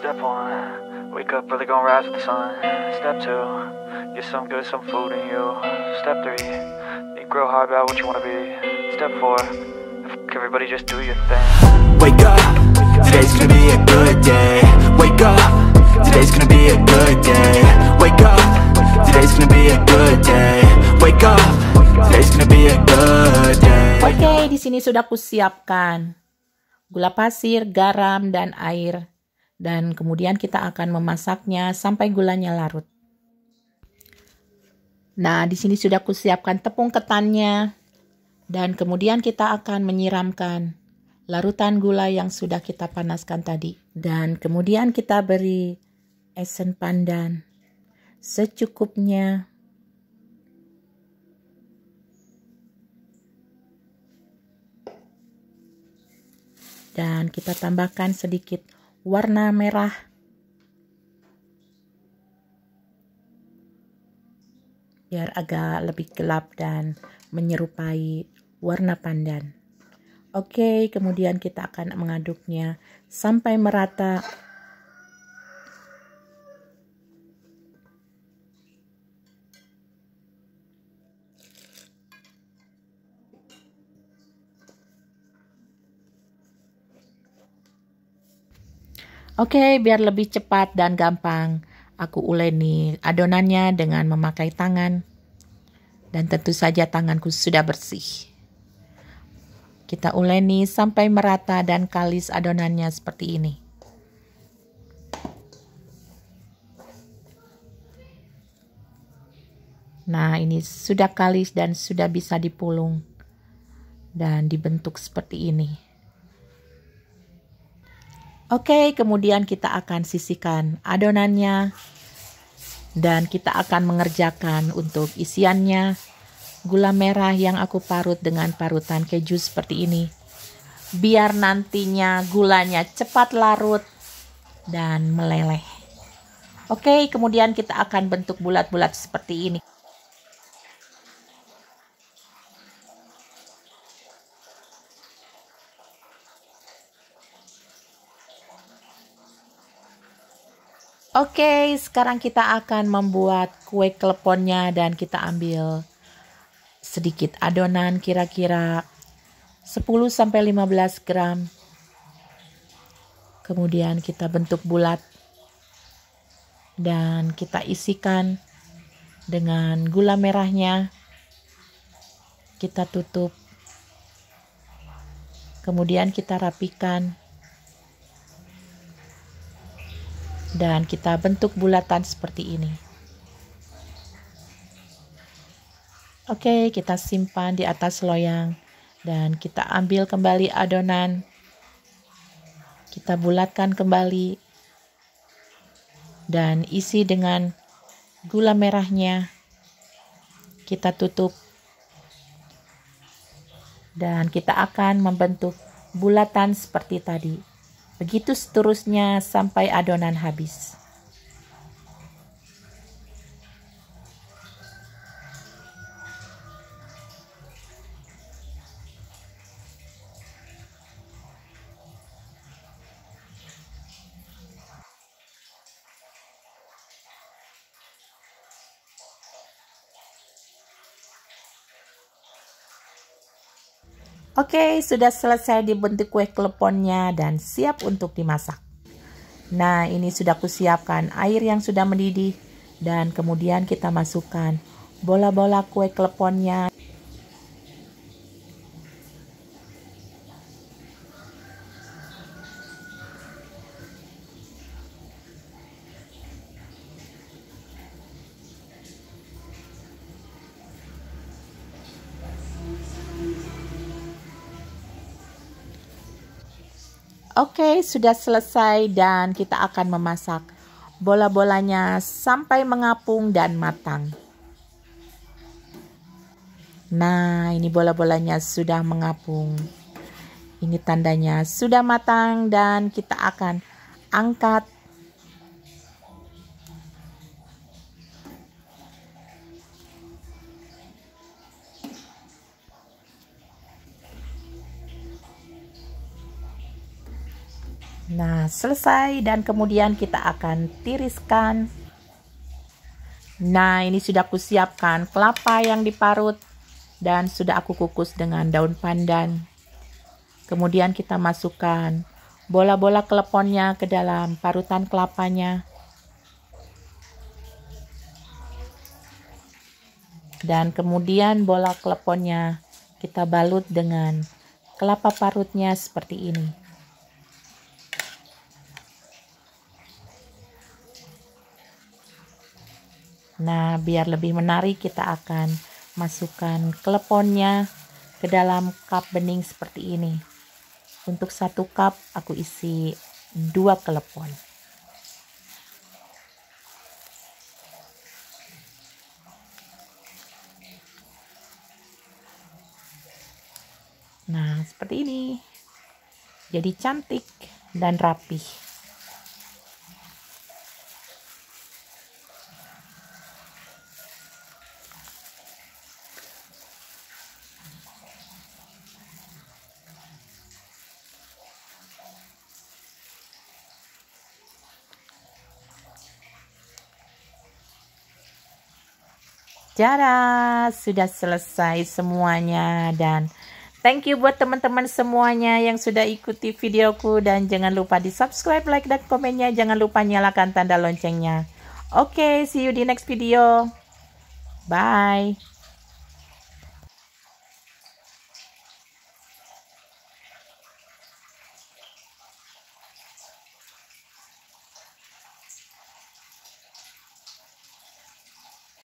Step one, wake up early, gonna rise with the sun. Step two, get some good, some food in you. Step three, think grow hard about what you wanna be. Step four, everybody, just do your thing. Wake up, today's gonna be a good day. Wake up, today's gonna be a good day. Wake up, today's gonna be a good day. Wake up, today's gonna be a good day. okay, di sini sudah kusiapkan gula pasir, garam, dan air dan kemudian kita akan memasaknya sampai gulanya larut. Nah, di sini sudah kusiapkan tepung ketannya dan kemudian kita akan menyiramkan larutan gula yang sudah kita panaskan tadi dan kemudian kita beri esen pandan secukupnya dan kita tambahkan sedikit warna merah. Biar agak lebih gelap dan menyerupai warna pandan. Oke, kemudian kita akan mengaduknya sampai merata Oke, okay, biar lebih cepat dan gampang, aku uleni adonannya dengan memakai tangan. Dan tentu saja tanganku sudah bersih. Kita uleni sampai merata dan kalis adonannya seperti ini. Nah, ini sudah kalis dan sudah bisa dipulung dan dibentuk seperti ini. Oke, kemudian kita akan sisihkan adonannya dan kita akan mengerjakan untuk isiannya gula merah yang aku parut dengan parutan keju seperti ini. Biar nantinya gulanya cepat larut dan meleleh. Oke, kemudian kita akan bentuk bulat-bulat seperti ini. Oke, sekarang kita akan membuat kue kleponnya dan kita ambil sedikit adonan kira-kira 10 sampai 15 gram. Kemudian kita bentuk bulat dan kita isikan dengan gula merahnya. Kita tutup. Kemudian kita rapikan. dan kita bentuk bulatan seperti ini. Oke, kita simpan di atas loyang dan kita ambil kembali adonan. Kita bulatkan kembali dan isi dengan gula merahnya. Kita tutup dan kita akan membentuk bulatan seperti tadi. Begitu seterusnya sampai adonan habis. Oke, sudah selesai dibentuk kue kleponnya dan siap untuk dimasak. Nah, ini sudah kusiapkan air yang sudah mendidih dan kemudian kita masukkan bola-bola kue kleponnya. Oke, sudah selesai dan kita akan memasak bola-bolanya sampai mengapung dan matang. Nah, ini bola-bolanya sudah mengapung. Ini tandanya sudah matang dan kita akan angkat Nah, selesai dan kemudian kita akan tiriskan. Nah, ini sudah aku siapkan kelapa yang diparut dan sudah aku kukus dengan daun pandan. Kemudian kita masukkan bola-bola keleponnya ke dalam parutan kelapanya. Dan kemudian bola keleponnya kita balut dengan kelapa parutnya seperti ini. Nah, biar lebih menarik kita akan masukkan kleponnya ke dalam cup bening seperti ini. Untuk satu cup aku isi dua kelepon. Nah, seperti ini. Jadi cantik dan rapih. sejarah sudah selesai semuanya dan thank you buat teman-teman semuanya yang sudah ikuti videoku dan jangan lupa di subscribe like dan komennya jangan lupa nyalakan tanda loncengnya oke okay, see you di next video bye